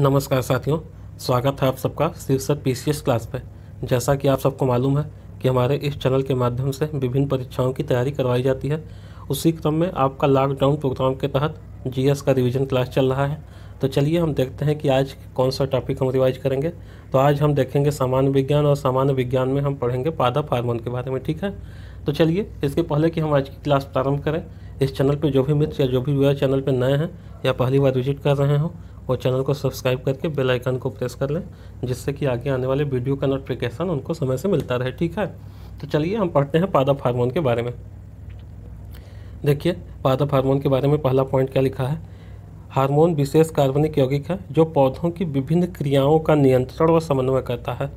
नमस्कार साथियों स्वागत है आप सबका शीर्षक पी क्लास पर जैसा कि आप सबको मालूम है कि हमारे इस चैनल के माध्यम से विभिन्न परीक्षाओं की तैयारी करवाई जाती है उसी क्रम में आपका लॉकडाउन प्रोग्राम के तहत जीएस का रिवीजन क्लास चल रहा है तो चलिए हम देखते हैं कि आज कौन सा टॉपिक हम रिवाइज करेंगे तो आज हम देखेंगे सामान्य विज्ञान और सामान्य विज्ञान में हम पढ़ेंगे पादप हार्मोन के बारे में ठीक है तो चलिए इसके पहले कि हम आज की क्लास प्रारंभ करें इस चैनल पर जो भी मित्र या जो भी व्यवहार चैनल पर नए हैं या पहली बार विजिट कर रहे हो वो चैनल को सब्सक्राइब करके बेल आइकन को प्रेस कर लें जिससे कि आगे आने वाले वीडियो का नोटिफिकेशन उनको समय से मिलता रहे ठीक है तो चलिए हम पढ़ते हैं पादप हार्मोन के बारे में देखिए पादप हार्मोन के बारे में पहला पॉइंट क्या लिखा है हार्मोन विशेष कार्बनिक यौगिक है जो पौधों की विभिन्न क्रियाओं का नियंत्रण व समन्वय करता है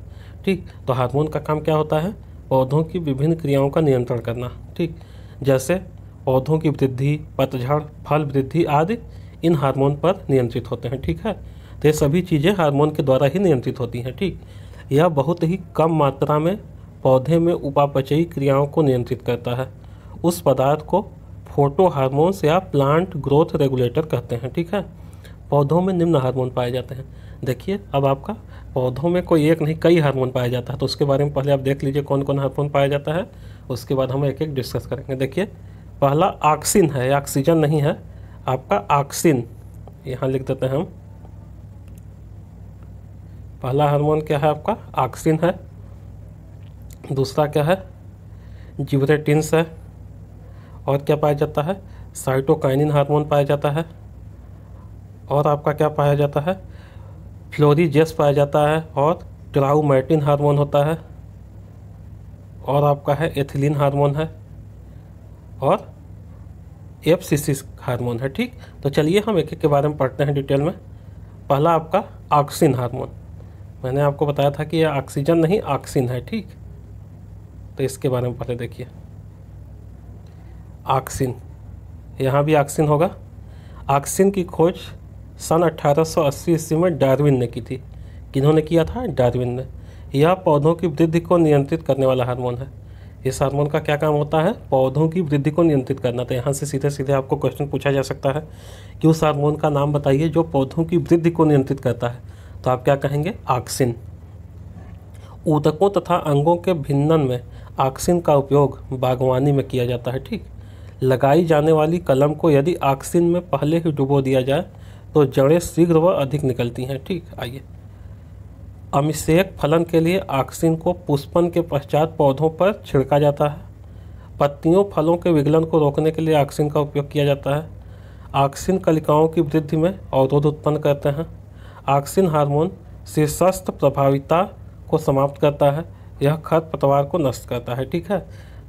ठीक तो हार्मोन का काम क्या होता है पौधों की विभिन्न क्रियाओं का नियंत्रण करना ठीक जैसे पौधों की वृद्धि पतझड़ फल वृद्धि आदि इन हार्मोन पर नियंत्रित होते हैं ठीक है तो ये सभी चीज़ें हार्मोन के द्वारा ही नियंत्रित होती हैं ठीक यह बहुत ही कम मात्रा में पौधे में उपापचयी क्रियाओं को नियंत्रित करता है उस पदार्थ को फोटो हार्मोन्स या प्लांट ग्रोथ रेगुलेटर कहते हैं ठीक है पौधों में निम्न हार्मोन पाए जाते हैं देखिए अब आपका पौधों में कोई एक नहीं कई हार्मोन पाया जाता है तो उसके बारे में पहले आप देख लीजिए कौन कौन हार्मोन पाया जाता है उसके बाद हम एक एक डिस्कस करेंगे देखिए पहला ऑक्सीन है ऑक्सीजन नहीं है आपका ऑक्सीन यहाँ लिख देते हैं हम पहला हार्मोन क्या है आपका ऑक्सीन है दूसरा क्या है जिब्रेटिन्स है और क्या पाया जाता है साइटोकाइनिन हार्मोन पाया जाता है और आपका क्या पाया जाता है जेस पाया जाता है और ट्राउमेटिन हार्मोन होता है और आपका है एथिलीन हार्मोन है और एफ हार्मोन है ठीक तो चलिए हम एक एक के बारे में पढ़ते हैं डिटेल में पहला आपका ऑक्सीन हार्मोन मैंने आपको बताया था कि यह ऑक्सीजन नहीं ऑक्सीन है ठीक तो इसके बारे में पहले देखिए ऑक्सीन यहाँ भी ऑक्सीन होगा ऑक्सीन की खोज सन 1880 ईस्वी में डार्विन ने की थी किन्होंने किया था डार्विन ने यह पौधों की वृद्धि को नियंत्रित करने वाला हार्मोन है इस हार्मोन का क्या काम होता है पौधों की वृद्धि को नियंत्रित करना तो यहाँ से सीधे सीधे आपको क्वेश्चन पूछा जा सकता है कि उस हार्मोन का नाम बताइए जो पौधों की वृद्धि को नियंत्रित करता है तो आप क्या कहेंगे आक्सिन ऊतकों तथा अंगों के भिन्नन में आक्सिन का उपयोग बागवानी में किया जाता है ठीक लगाई जाने वाली कलम को यदि आक्सिन में पहले ही डुबो दिया जाए तो जड़ें शीघ्र व अधिक निकलती हैं ठीक आइए अमिषेक फलन के लिए ऑक्सीन को पुष्पन के पश्चात पौधों पर छिड़का जाता है पत्तियों फलों के विगलन को रोकने के लिए ऑक्सीन का उपयोग किया जाता है ऑक्सीन कलिकाओं की वृद्धि में अवरोध उत्पन्न करते हैं ऑक्सीन हार्मोन शीर्षस्थ प्रभाविता को समाप्त करता है यह खत पतवार को नष्ट करता है ठीक है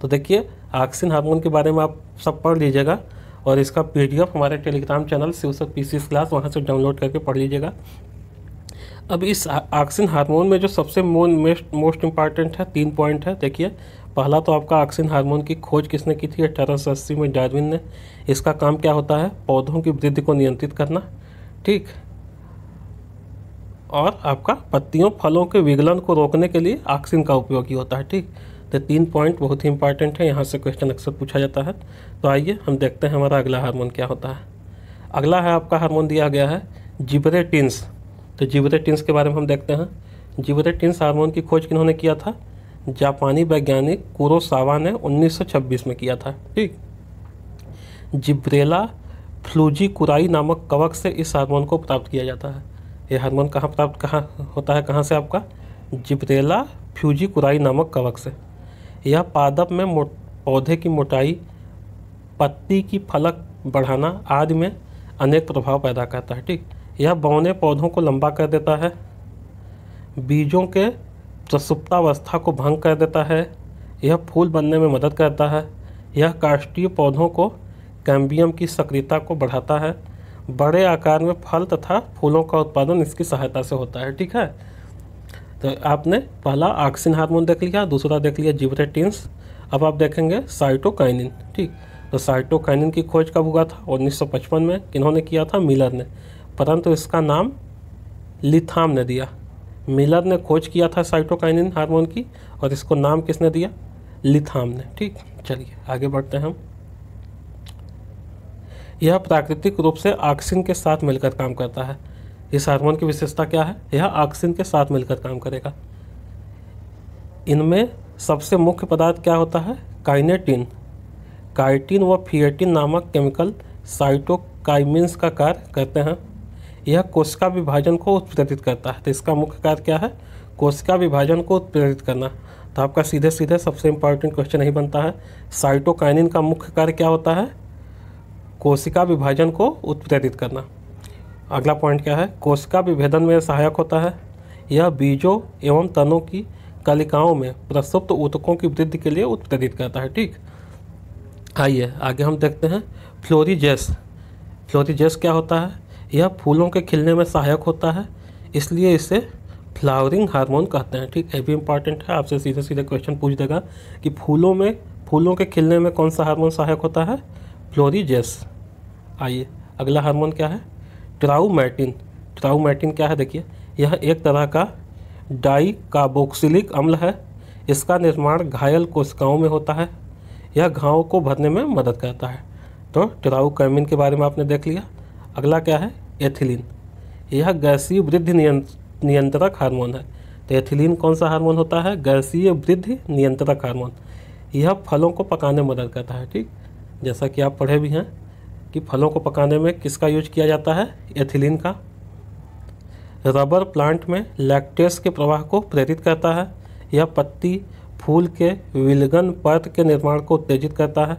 तो देखिए ऑक्सीन हार्मोन के बारे में आप सब पढ़ लीजिएगा और इसका पी हमारे टेलीग्राम चैनल शिवसक पी क्लास वहाँ से डाउनलोड करके पढ़ लीजिएगा अब इस ऑक्सीन हार्मोन में जो सबसे मोस्ट इम्पॉर्टेंट है तीन पॉइंट है देखिए पहला तो आपका ऑक्सीन हार्मोन की खोज किसने की थी अठारह में डार्विन ने इसका काम क्या होता है पौधों की वृद्धि को नियंत्रित करना ठीक और आपका पत्तियों फलों के विगलन को रोकने के लिए ऑक्सीन का उपयोग ही होता है ठीक तो तीन पॉइंट बहुत ही इंपॉर्टेंट है यहाँ से क्वेश्चन अक्सर पूछा जाता है तो आइए हम देखते हैं हमारा अगला हार्मोन क्या होता है अगला है आपका हार्मोन दिया गया है जिबरेटिन्स तो जिबरेटिन्स के बारे में हम देखते हैं जिबरेटिन्स हारमोन की खोज किन्होंने किया था जापानी वैज्ञानिक कुरोसावा ने उन्नीस में किया था ठीक जिब्रेला फ्लूजी कुराई नामक कवक से इस हार्मोन को प्राप्त किया जाता है ये हार्मोन कहाँ प्राप्त कहाँ होता है कहाँ से आपका जिब्रेला फ्यूजी कुराई नामक कवक से यह पादप में पौधे की मोटाई पत्ती की फलक बढ़ाना आदि में अनेक प्रभाव पैदा करता है ठीक यह बौने पौधों को लंबा कर देता है बीजों के प्रसुप्तावस्था को भंग कर देता है यह फूल बनने में मदद करता है यह काष्ठीय पौधों को कैम्बियम की सक्रियता को बढ़ाता है बड़े आकार में फल तथा फूलों का उत्पादन इसकी सहायता से होता है ठीक है तो आपने पहला आक्सिन हार्मोन देख लिया दूसरा देख लिया जीवरेटिन्स अब आप देखेंगे साइटोकाइनिन ठीक तो साइटोकाइनिन की खोज कब हुआ था 1955 में इन्होंने किया था मिलर ने परंतु इसका नाम लिथाम ने दिया मिलर ने खोज किया था साइटोकाइनिन हार्मोन की और इसको नाम किसने दिया लिथाम ने ठीक चलिए आगे बढ़ते हैं हम यह प्राकृतिक रूप से ऑक्सीजन के साथ मिलकर काम करता है इस हार्मोन की विशेषता क्या है यह ऑक्सीजन के साथ मिलकर काम करेगा इनमें सबसे मुख्य पदार्थ क्या होता है काइनेटिन काइटिन व फिएटिन नामक केमिकल साइटोकाइमिन्स का कार्य करते हैं यह कोशिका विभाजन को उत्प्रेरित करता है तो इसका मुख्य कार्य क्या है कोशिका विभाजन को उत्प्रेरित करना तो आपका सीधे सीधे सबसे इंपॉर्टेंट क्वेश्चन यही बनता है साइटोकाइनिन का मुख्य कार्य क्या होता है कोशिका विभाजन को उत्प्रेरित करना अगला पॉइंट क्या है कोशिका विभेदन में सहायक होता है यह बीजों एवं तनों की कलिकाओं में प्रसुप्त ऊतकों की वृद्धि के लिए उत्प्रेरित करता है ठीक आइए आगे हम देखते हैं फ्लोरीजेस फ्लोरीजेस क्या होता है यह फूलों के खिलने में सहायक होता है इसलिए इसे फ्लावरिंग हार्मोन कहते हैं ठीक ये भी इंपॉर्टेंट है आपसे सीधे सीधे क्वेश्चन पूछ देगा कि फूलों में फूलों के खिलने में कौन सा हार्मोन सहायक होता है फ्लोरीजेस आइए अगला हार्मोन क्या है ट्राउमैटिन ट्राउमैटिन क्या है देखिए यह एक तरह का डाई काबोक्सिलिक अम्ल है इसका निर्माण घायल कोशिकाओं में होता है यह घावों को भरने में मदद करता है तो ट्राउकैमिन के बारे में आपने देख लिया अगला क्या है एथिलीन यह गैसीय वृद्धि नियंत्रक हार्मोन है तो एथिलीन कौन सा हार्मोन होता है गैसीय वृद्धि नियंत्रक हार्मोन यह फलों को पकाने में मदद करता है ठीक जैसा कि आप पढ़े भी हैं कि फलों को पकाने में किसका यूज किया जाता है एथिलीन का रबर प्लांट में लैक्टेस के प्रवाह को प्रेरित करता है यह पत्ती फूल के विलगन पर्त के निर्माण को उत्तेजित करता है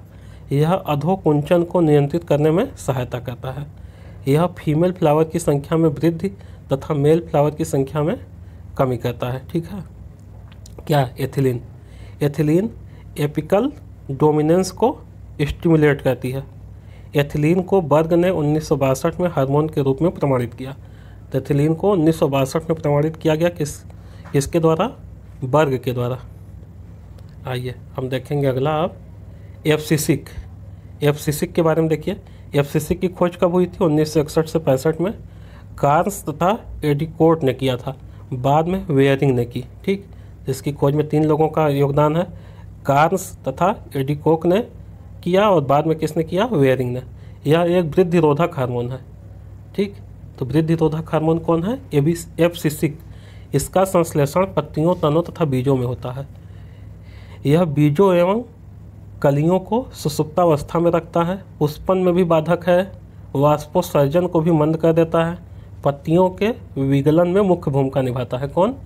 यह अधोकुंचन को नियंत्रित करने में सहायता करता है यह फीमेल फ्लावर की संख्या में वृद्धि तथा मेल फ्लावर की संख्या में कमी करता है ठीक है क्या एथिलीन एथिलीन एपिकल डोमिनेंस को स्टिमुलेट करती है एथिलीन को बर्ग ने उन्नीस में हार्मोन के रूप में प्रमाणित किया एथिलीन को उन्नीस में प्रमाणित किया गया किस किसके द्वारा बर्ग के द्वारा आइए हम देखेंगे अगला आप एफ सिसिक एफ के बारे में देखिए एफ की खोज कब हुई थी उन्नीस से पैंसठ में कार्स तथा एडिकोट ने किया था बाद में वेयरिंग ने की ठीक इसकी खोज में तीन लोगों का योगदान है कार्स तथा एडिकोक ने किया और बाद में किसने किया वेयरिंग ने यह एक वृद्धि रोधक हार्मोन है ठीक तो वृद्धि रोधक हार्मोन कौन है ए बी एफ सिसिक इसका संश्लेषण पत्तियों तनों तथा बीजों में होता है यह बीजों एवं कलियों को सुसुप्तावस्था में रखता है पुष्पन में भी बाधक है वाष्पोसर्जन को भी मंद कर देता है पत्तियों के विगलन में मुख्य भूमिका निभाता है कौन